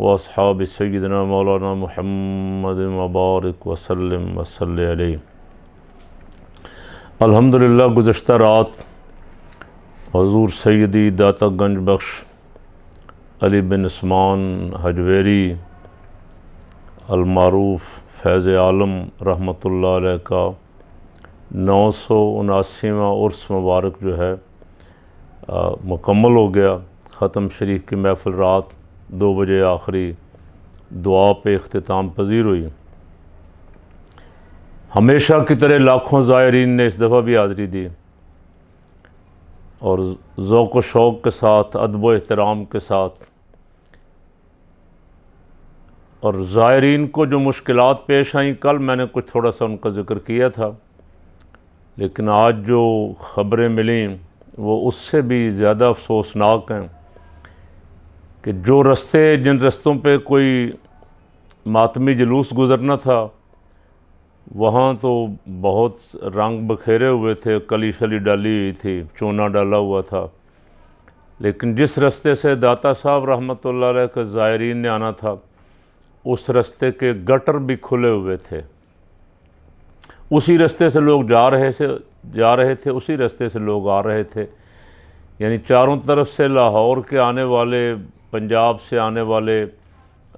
वसहाब सैदना मौलाना महमद मबारक वसलम वसल अलहमदिल्ला गुज्त रात हजूर सैदी दाता गंज बख्श अली बिन स्मान हजवेरी अलमारूफ फैज़ आलम रहमतुल्लाह अलैह का नौ सौ उनासीवा उर्स मुबारक जो है आ, मुकम्मल हो गया ख़त्म शरीफ की महफिल रात दो बजे आखिरी दुआ पे अख्ताम पजीर हुई हमेशा की तरह लाखों ज़ायरीन ने इस दफ़ा भी हाज़री दी और ओक़ व शौक़ के साथ अदब एहतराम के साथ और ज़ायरीन को जो मुश्किल पेश आई कल मैंने कुछ थोड़ा सा उनका ज़िक्र किया था लेकिन आज जो ख़बरें मिली वो उससे भी ज़्यादा अफसोसनाक हैं कि जो रस्ते जिन रस्तों पे कोई मातमी जुलूस गुज़रना था वहाँ तो बहुत रंग बखेरे हुए थे कली शली डाली हुई थी चूना डाला हुआ था लेकिन जिस रास्ते से दाता साहब रहमत ला के ज़ायरीन ने आना था उस रस्ते के गटर भी खुले हुए थे उसी रास्ते से लोग जा रहे से जा रहे थे उसी रास्ते से लोग आ रहे थे यानी चारों तरफ से लाहौर के आने वाले पंजाब से आने वाले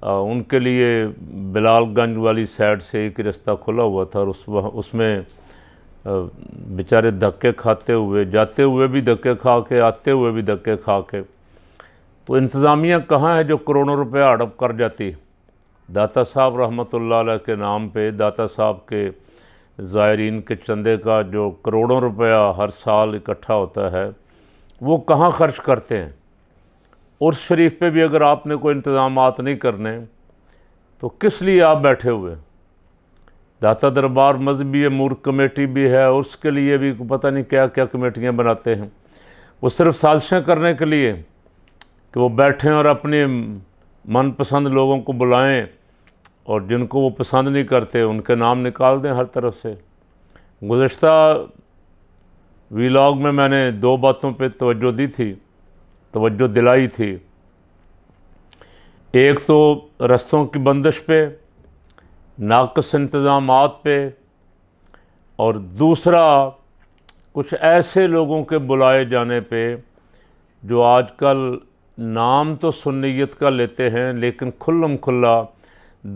आ, उनके लिए बिलालगंज वाली साइड से एक रास्ता खुला हुआ था और उस उसमें बेचारे धक्के खाते हुए जाते हुए भी धक्के खा के आते हुए भी धक्के खा के तो इंतज़ामिया कहाँ है जो करोड़ों रुपया हड़प कर जाती दाता साहब रहमत के नाम पे दाता साहब के ज़ायरीन के चंदे का जो करोड़ों रुपया हर साल इकट्ठा होता है वो कहाँ खर्च करते हैं और शरीफ पे भी अगर आपने कोई इंतज़ाम नहीं करने तो किस लिए आप बैठे हुए दाता दरबार मजहबी मूर्ख कमेटी भी है उसके लिए भी पता नहीं क्या क्या कमेटियाँ बनाते हैं वो सिर्फ साजिशें करने के लिए कि वो बैठें और अपने मनपसंद लोगों को बुलाएं और जिनको वो पसंद नहीं करते उनके नाम निकाल दें हर तरफ से गुज्त वीलाग में मैंने दो बातों पे तवज्जो दी थी तवज्जो दिलाई थी एक तो रस्तों की बंदिश पे नाकस इंतज़ाम पे और दूसरा कुछ ऐसे लोगों के बुलाए जाने पे जो आजकल नाम तो सुन्नीत का लेते हैं लेकिन खुल्लम खुल्ला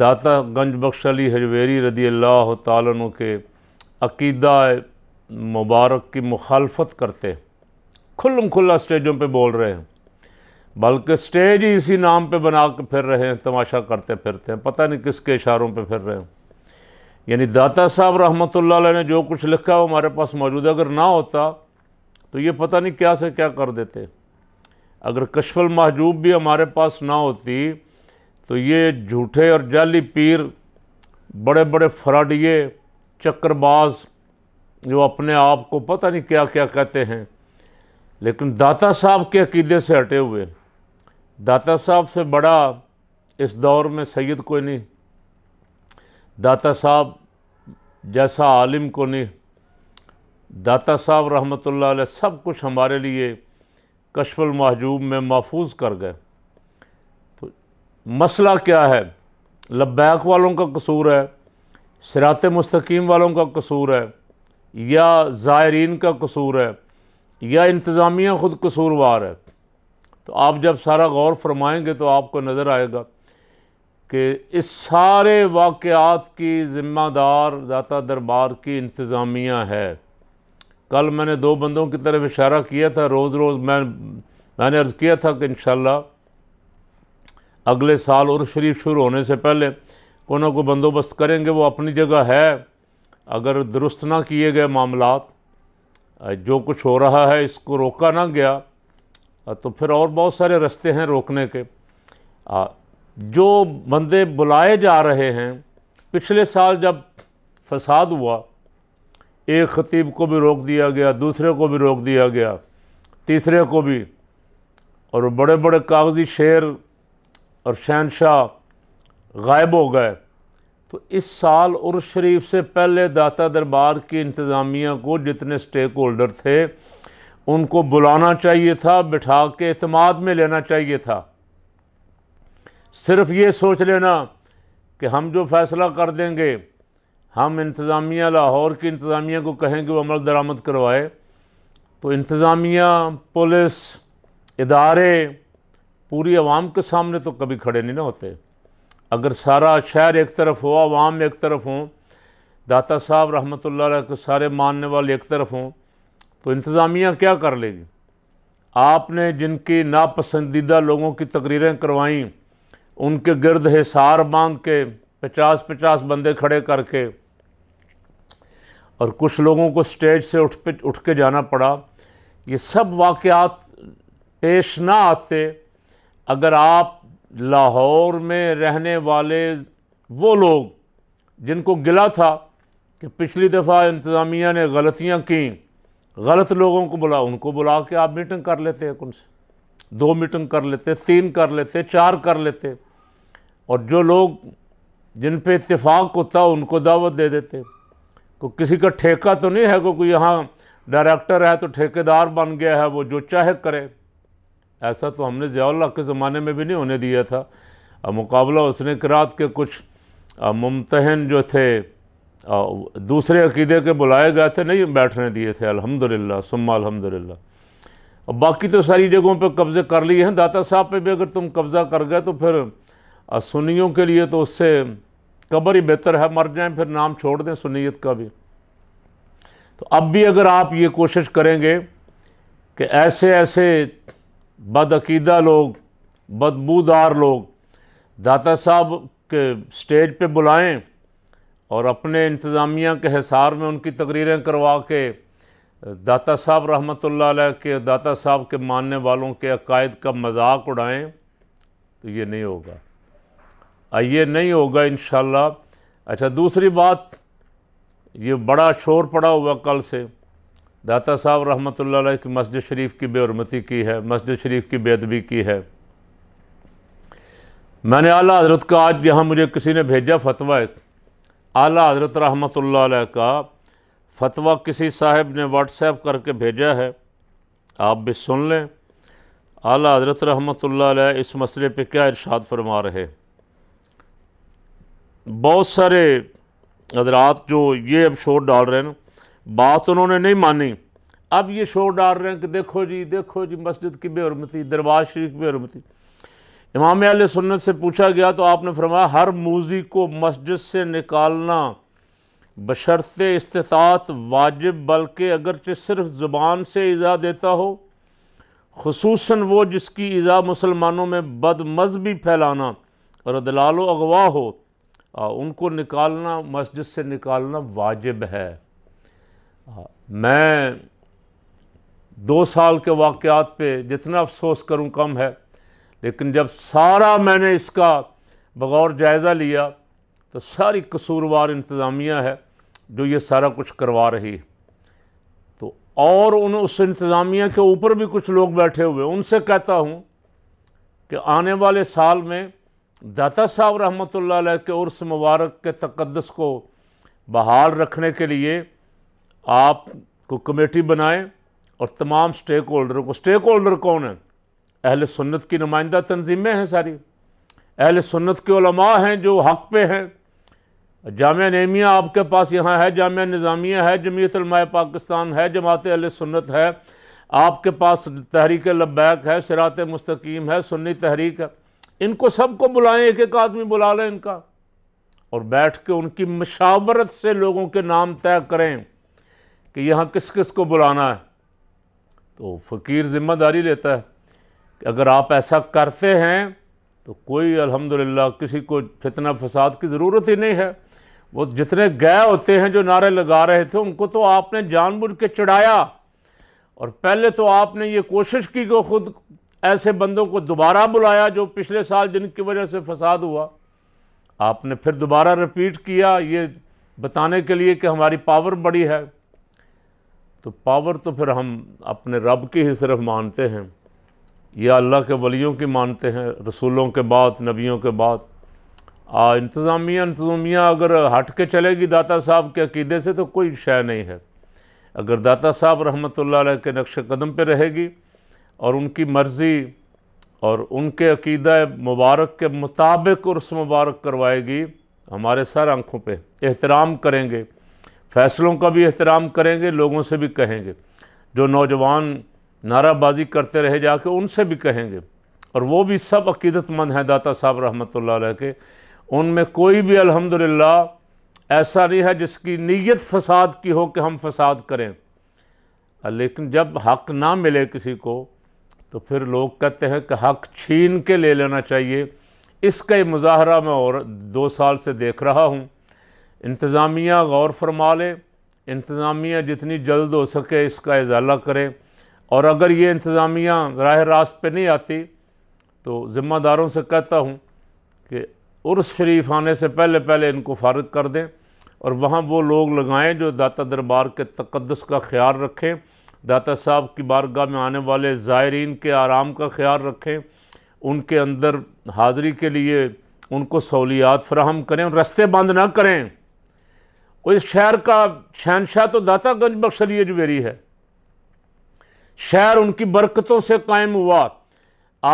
दाता गंज बख्श अली हजवेरी रदी अल्लाह तु के अकीदा मुबारक की मुखालफत करते हैं खुल्लम खुल्ला स्टेजों पे बोल रहे हैं बल्कि स्टेज ही इसी नाम पे बना के फिर रहे हैं तमाशा करते फिरते हैं पता नहीं किसके इशारों पे फिर रहे हैं यानी दाता साहब रहमत ने जो कुछ लिखा वो हमारे पास मौजूद है अगर ना होता तो ये पता नहीं क्या से क्या कर देते अगर कशफल महजूब भी हमारे पास ना होती तो ये झूठे और जाली पीर बड़े बड़े फ्राडिए चक्करबाज जो अपने आप को पता नहीं क्या क्या कहते हैं लेकिन दाता साहब के अकीदे से हटे हुए दाता साहब से बड़ा इस दौर में सैद कोई नहीं दाता साहब जैसा आलिम को नहीं दाता साहब रहमत ला सब कुछ हमारे लिए कशफल महजूब में महफूज कर गए तो मसला क्या है लब्बैक वालों का कसूर है सिरात मुस्तकीम वालों का कसूर है या ज़ायरीन का कसूर है या इंतज़ामिया ख़ुद कसूरवार है तो आप जब सारा गौर फरमाएंगे तो आपको नज़र आएगा कि इस सारे वाक़ात की ज़िम्मेदार दाता दरबार की इंतज़ामिया है कल मैंने दो बंदों की तरफ इशारा किया था रोज़ रोज़ मैं मैंने अर्ज़ किया था कि इन अगले साल और शरीफ शुरू होने से पहले को ना को बंदोबस्त करेंगे वो अपनी जगह है अगर दुरुस्त ना किए गए मामला जो कुछ हो रहा है इसको रोका ना गया तो फिर और बहुत सारे रास्ते हैं रोकने के जो बंदे बुलाए जा रहे हैं पिछले साल जब फसाद हुआ एक खतीब को भी रोक दिया गया दूसरे को भी रोक दिया गया तीसरे को भी और बड़े बड़े कागज़ी शेर और शहनशाह गायब हो गए तो इस साल उर्स शरीफ से पहले दाता दरबार की इंतज़ामिया को जितने स्टेक होल्डर थे उनको बुलाना चाहिए था बिठा के अतमाद में लेना चाहिए था सिर्फ़ ये सोच लेना कि हम जो फ़ैसला कर देंगे हम इंतज़ामिया लाहौर की इंतज़ामिया को कहेंगे वो अमल दरामद करवाए तो इंतज़ामिया पुलिस इदारे पूरी आवाम के सामने तो कभी खड़े नहीं ना होते अगर सारा शहर एक तरफ हो आवाम एक तरफ हों दाता साहब रहमत के सारे मानने वाले एक तरफ हों तो इंतज़ामिया क्या कर लेगी आपने जिनकी नापसंदीदा लोगों की तकरीरें करवाईं उनके गिरद हिसार बांध के पचास पचास बंदे खड़े करके और कुछ लोगों को स्टेज से उठ पे उठ के जाना पड़ा ये सब वाक़ात पेश ना आते अगर आप लाहौर में रहने वाले वो लोग जिनको गिला था कि पिछली दफ़ा इंतज़ामिया ने गलतियाँ की गलत लोगों को बुला उनको बुला के आप मीटिंग कर लेते हैं उनसे दो मीटिंग कर लेते तीन कर लेते चार कर लेते और जो लोग जिन पे इतफाक़ होता उनको दावत दे देते को किसी का ठेका तो नहीं है को कोई यहाँ डायरेक्टर है तो ठेकेदार बन गया है वो जो चाहे करे ऐसा तो हमने जयाल्ला के ज़माने में भी नहीं होने दिया था मुकाबला उसने करात के कुछ मुमतहन जो थे दूसरे अकीदे के बुलाए गए थे नहीं बैठने दिए थे अल्हम्दुलिल्लाह सुम्मा अल्हम्दुलिल्लाह अब बाकी तो सारी जगहों पे कब्ज़े कर लिए हैं दाता साहब पे भी अगर तुम कब्ज़ा कर गए तो फिर सुन्नियों के लिए तो उससे कबर ही बेहतर है मर जाएं फिर नाम छोड़ दें सुनीत का भी तो अब भी अगर आप ये कोशिश करेंगे कि ऐसे ऐसे बदअकीदा लोग बदबूदार लोग दाता साहब के स्टेज पे बुलाएं और अपने इंतज़ामिया के हिसार में उनकी तकरीरें करवा के दाता साहब रहमत के दाता साहब के मानने वालों के अकायद का मजाक उड़ाएं तो ये नहीं होगा ये नहीं होगा इन अच्छा दूसरी बात ये बड़ा शोर पड़ा हुआ कल से दाता साहब रहमत की मस्जिद शरीफ की बेहरमती की है मस्जिद शरीफ की बेदबी की है मैंने आला हज़रत का आज यहाँ मुझे किसी ने भेजा फतवा आला हज़रत रहमत ला का फतवा किसी साहब ने व्हाट्सएप करके भेजा है आप भी सुन लें आला हज़रत रहमत ला इस मसले पे क्या इरशाद फरमा रहे बहुत सारे हजरात जो ये अब शोर डाल रहे हैं ना बात तो उन्होंने नहीं मानी अब ये शोर डाल रहे हैं कि देखो जी देखो जी मस्जिद की बेहरमती दरबार शरीफ की बेहरमती इमाम आल सुन्नत से पूछा गया तो आपने फरमाया हर मूजी को मस्जिद से निकालना बशरत इस्तात वाजिब बल्कि अगरचे सिर्फ ज़ुबान से इज़ा देता हो खसूस वो जिसकी इज़ा मुसलमानों में बदमजहबी फैलाना और दलाल अगवा हो आ, उनको निकालना मस्जिद से निकालना वाजिब है मैं दो साल के वाक़ात पे जितना अफसोस करूं कम है लेकिन जब सारा मैंने इसका बगौर जायज़ा लिया तो सारी कसूरवार इंतज़ामिया है जो ये सारा कुछ करवा रही है तो और उन उस इंतज़ामिया के ऊपर भी कुछ लोग बैठे हुए उनसे कहता हूँ कि आने वाले साल में दाता साहब रहमत के उर्स मुबारक के तकदस को बहाल रखने के लिए आप को कमेटी बनाएं और तमाम स्टेक होल्डर को स्टेक होल्डर कौन है अहल सुन्नत की नुमाइंदा तनजीमें हैं सारी अहल सुन्नत के उलमा हैं जो हक़ पे हैं जामिया नेमिया आपके पास यहाँ है जामिया निज़ामिया है जमीतलमाय पाकिस्तान है जमात अहल सुन्नत है आपके पास तहरीक लब्बैक है सिरात मुस्तकीम है सुन्नी तहरीक है इनको सबको बुलाएं एक एक आदमी बुला लें इनका और बैठ के उनकी मशावरत से लोगों के नाम तय करें कि यहाँ किस किस को बुलाना है तो फ़कीर ज़िम्मेदारी लेता है कि अगर आप ऐसा करते हैं तो कोई अल्हम्दुलिल्लाह किसी को फितना फसाद की ज़रूरत ही नहीं है वो जितने गए होते हैं जो नारे लगा रहे थे उनको तो आपने जानबूझ के चढ़ाया और पहले तो आपने ये कोशिश की कि ख़ुद ऐसे बंदों को दोबारा बुलाया जो पिछले साल जिनकी वजह से फसाद हुआ आपने फिर दोबारा रिपीट किया ये बताने के लिए कि हमारी पावर बड़ी है तो पावर तो फिर हम अपने रब की ही सिर्फ मानते हैं या अल्लाह के वलियों की मानते हैं रसूलों के बाद नबियों के बाद आ इंतज़ामिया इंतज़ामिया अगर हट के चलेगी दाता साहब के अकीदे से तो कोई शय नहीं है अगर दाता साहब रहमत के नक्श कदम पर रहेगी और उनकी मर्ज़ी और उनके अकीद मुबारक के मुताबिक उर्स मुबारक करवाएगी हमारे सर आँखों पर एहतराम करेंगे फ़ैसलों का भी एहतराम करेंगे लोगों से भी कहेंगे जो नौजवान नाराबाजी करते रहे जाके उनसे भी कहेंगे और वो भी सब अकीदतमंद हैं दाता साहब रहमत के उनमें कोई भी अल्हम्दुलिल्लाह ऐसा नहीं है जिसकी नीयत फसाद की हो कि हम फसाद करें लेकिन जब हक ना मिले किसी को तो फिर लोग कहते हैं कि हक छीन के ले लेना चाहिए इसका ही मुजाहरा मैं और दो साल से देख रहा हूँ इंतज़ामिया गौर फरमा ले इंतज़ामिया जितनी जल्द हो सके इसका इजाला करे और अगर ये इंतज़ामिया राह रास्त पर नहीं आती तो ज़िम्मेदारों से कहता हूँ कि उर्स शरीफ आने से पहले पहले इनको फारग कर दें और वहाँ वो लोग लगाएँ जो दाता दरबार के तकदस का ख्याल रखें दाता साहब की बारगाह में आने वाले ज़ायरीन के आराम का ख्याल रखें उनके अंदर हाज़री के लिए उनको सहूलियात फ्राहम करें और रस्ते बंद ना करें वो इस शहर का शहनशाह तो दातागंज बख्शली अजवेरी है शहर उनकी बरकतों से कायम हुआ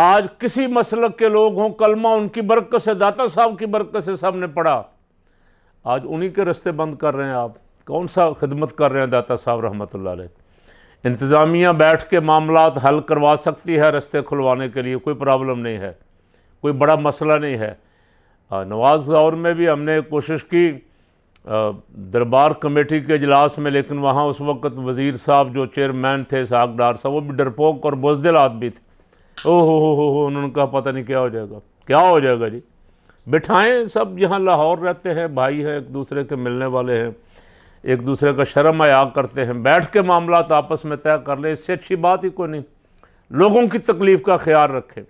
आज किसी मसलक के लोग हों कलमा उनकी बरकत से दाता साहब की बरकत से सामने पड़ा आज उन्हीं के रस्ते बंद कर रहे हैं आप कौन सा खिदमत कर रहे हैं दाता साहब रहमत इंतज़ामिया बैठ के मामला हल करवा सकती है रस्ते खुलवाने के लिए कोई प्रॉब्लम नहीं है कोई बड़ा मसला नहीं है नवाज़ दौर में भी हमने कोशिश की दरबार कमेटी के इजलास में लेकिन वहाँ उस वक़्त वज़ीर साहब जो चेयरमैन थे सागडार साहब वो भी डरपोक और बोजदिल आदमी थे ओहो हो हो हो उन्होंने कहा पता नहीं क्या हो जाएगा क्या हो जाएगा जी बिठाएं सब जहाँ लाहौर रहते हैं भाई हैं एक दूसरे के मिलने वाले हैं एक दूसरे का शर्म आया करते हैं बैठ के मामला आपस में तय कर लें इससे अच्छी बात ही कोई नहीं लोगों की तकलीफ़ का ख्याल रखें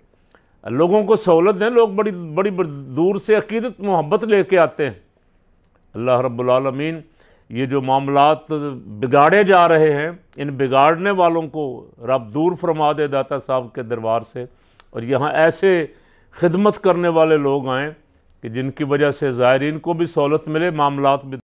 लोगों को सहूलत दें लोग बड़ी बड़ी दूर से अकीदत मोहब्बत लेके आते हैं अल्लाह रब्लमीन ये जो मामलात बिगाड़े जा रहे हैं इन बिगाड़ने वालों को रब दूर फरमा दे दाता साहब के दरबार से और यहाँ ऐसे खिदमत करने वाले लोग आएँ कि जिनकी वजह से ज़ायरीन को भी सहूलत मिले मामला भी